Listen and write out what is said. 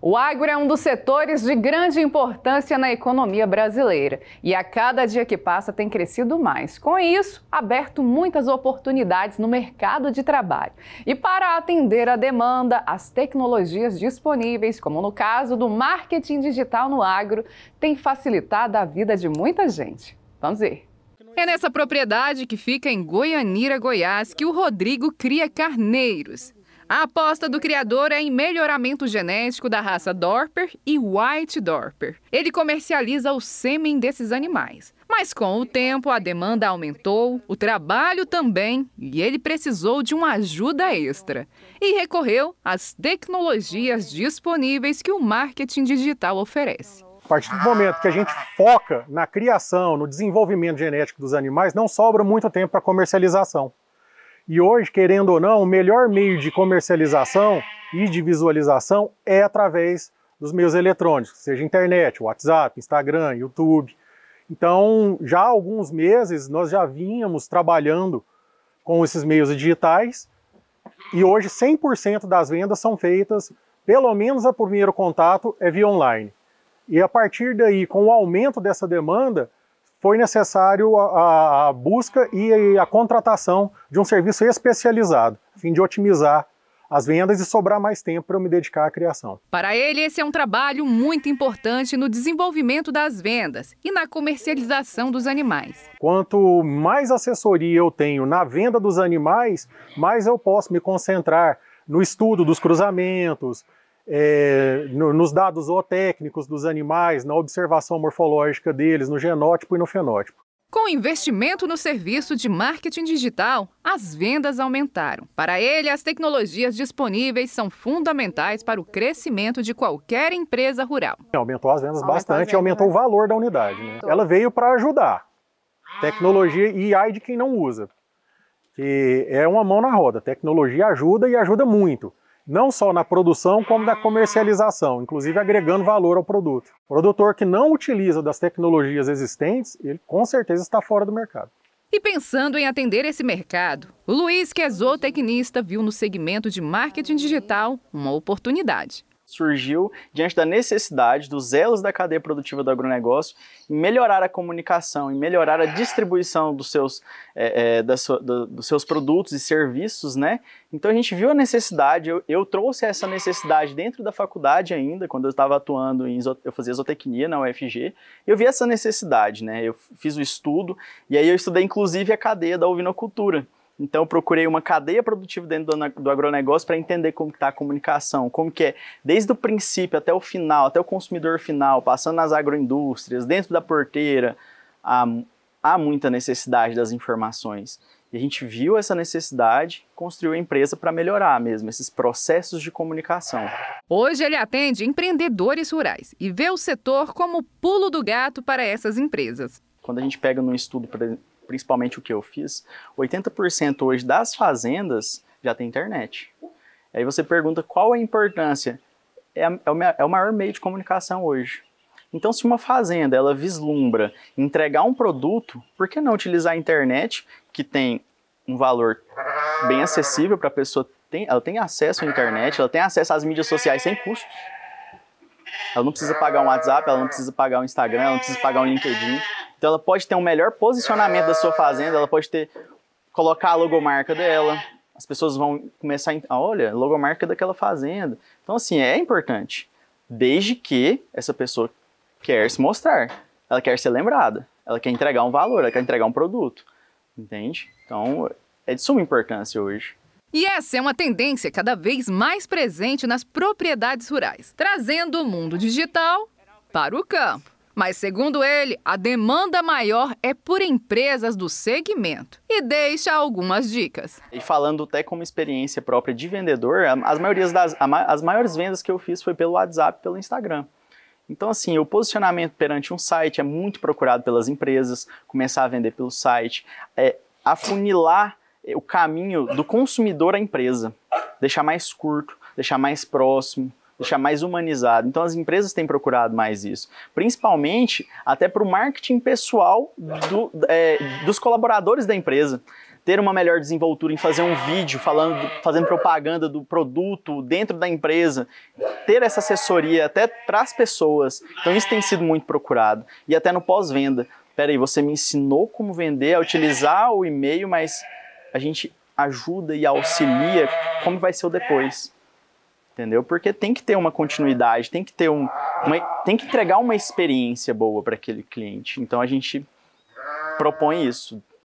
O agro é um dos setores de grande importância na economia brasileira e a cada dia que passa tem crescido mais. Com isso, aberto muitas oportunidades no mercado de trabalho. E para atender a demanda, as tecnologias disponíveis, como no caso do marketing digital no agro, têm facilitado a vida de muita gente. Vamos ver. É nessa propriedade que fica em Goianira, Goiás, que o Rodrigo cria carneiros. A aposta do criador é em melhoramento genético da raça Dorper e White Dorper. Ele comercializa o sêmen desses animais. Mas com o tempo, a demanda aumentou, o trabalho também, e ele precisou de uma ajuda extra. E recorreu às tecnologias disponíveis que o marketing digital oferece. A partir do momento que a gente foca na criação, no desenvolvimento genético dos animais, não sobra muito tempo para comercialização. E hoje, querendo ou não, o melhor meio de comercialização e de visualização é através dos meios eletrônicos, seja internet, WhatsApp, Instagram, YouTube. Então, já há alguns meses nós já vínhamos trabalhando com esses meios digitais e hoje 100% das vendas são feitas, pelo menos a primeiro contato é via online. E a partir daí, com o aumento dessa demanda, foi necessário a, a, busca e a contratação de um serviço especializado, a fim de otimizar as vendas e sobrar mais tempo para eu me dedicar à criação. Para ele, esse é um trabalho muito importante no desenvolvimento das vendas e na comercialização dos animais. Quanto mais assessoria eu tenho na venda dos animais, mais eu posso me concentrar no estudo dos cruzamentos, é, no, nos dados zootécnicos dos animais, na observação morfológica deles, no genótipo e no fenótipo. Com investimento no serviço de marketing digital, as vendas aumentaram. Para ele, as tecnologias disponíveis são fundamentais para o crescimento de qualquer empresa rural. Aumentou as vendas aumentou bastante e aumentou né? o valor da unidade. Né? Ela veio para ajudar. Tecnologia ah. e ai de quem não usa. Que é uma mão na roda. Tecnologia ajuda e ajuda muito não só na produção, como da comercialização, inclusive agregando valor ao produto. O produtor que não utiliza das tecnologias existentes, ele com certeza está fora do mercado. E pensando em atender esse mercado, o Luiz, que é zootecnista, viu no segmento de marketing digital uma oportunidade surgiu diante da necessidade dos elos da cadeia produtiva do agronegócio em melhorar a comunicação, em melhorar a distribuição dos seus, é, é, sua, do, dos seus produtos e serviços, né? Então a gente viu a necessidade, eu, eu trouxe essa necessidade dentro da faculdade ainda, quando eu estava atuando, em, eu fazia zootecnia na UFG, eu vi essa necessidade, né? Eu fiz o estudo, e aí eu estudei inclusive a cadeia da ovinocultura. Então eu procurei uma cadeia produtiva dentro do, agronegócio para entender como está a comunicação, como que é, desde o princípio até o final, até o consumidor final, passando nas agroindústrias, dentro da porteira, há, há muita necessidade das informações. E a gente viu essa necessidade, construiu a empresa para melhorar mesmo esses processos de comunicação. Hoje ele atende empreendedores rurais e vê o setor como o pulo do gato para essas empresas. Quando a gente pega num estudo, principalmente o que eu fiz, 80% hoje das fazendas já tem internet. Aí você pergunta qual é a importância. É, é, é o maior meio de comunicação hoje. Então, se uma fazenda ela vislumbra entregar um produto, por que não utilizar a internet, que tem um valor bem acessível para a pessoa? Tem, ela tem acesso à internet, ela tem acesso às mídias sociais sem custo. Ela não precisa pagar um WhatsApp, ela não precisa pagar um Instagram, ela não precisa pagar um LinkedIn. Então ela pode ter um melhor posicionamento da sua fazenda, ela pode ter colocar a logomarca dela. As pessoas vão começar a, olha, logomarca daquela fazenda. Então assim, é importante, desde que essa pessoa quer se mostrar, ela quer ser lembrada, ela quer entregar um valor, ela quer entregar um produto. Entende? Então, é de suma importância hoje. E essa é uma tendência cada vez mais presente nas propriedades rurais, trazendo o mundo digital para o campo. Mas, segundo ele, a demanda maior é por empresas do segmento e deixa algumas dicas. E falando até como experiência própria de vendedor, as, maiorias das, as maiores vendas que eu fiz foi pelo WhatsApp e pelo Instagram. Então, assim, o posicionamento perante um site é muito procurado pelas empresas, começar a vender pelo site, é, afunilar o caminho do consumidor à empresa, deixar mais curto, deixar mais próximo, deixar mais humanizado. Então as empresas têm procurado mais isso, principalmente até para o marketing pessoal do, é, dos colaboradores da empresa ter uma melhor desenvoltura em fazer um vídeo falando, fazendo propaganda do produto dentro da empresa, ter essa assessoria até para as pessoas. Então isso tem sido muito procurado e até no pós-venda. Peraí, você me ensinou como vender, a utilizar o e-mail, mas a gente ajuda e auxilia como vai ser o depois entendeu? Porque tem que ter uma continuidade, tem que ter um, uma, tem que entregar uma experiência boa para aquele cliente. Então a gente propõe isso,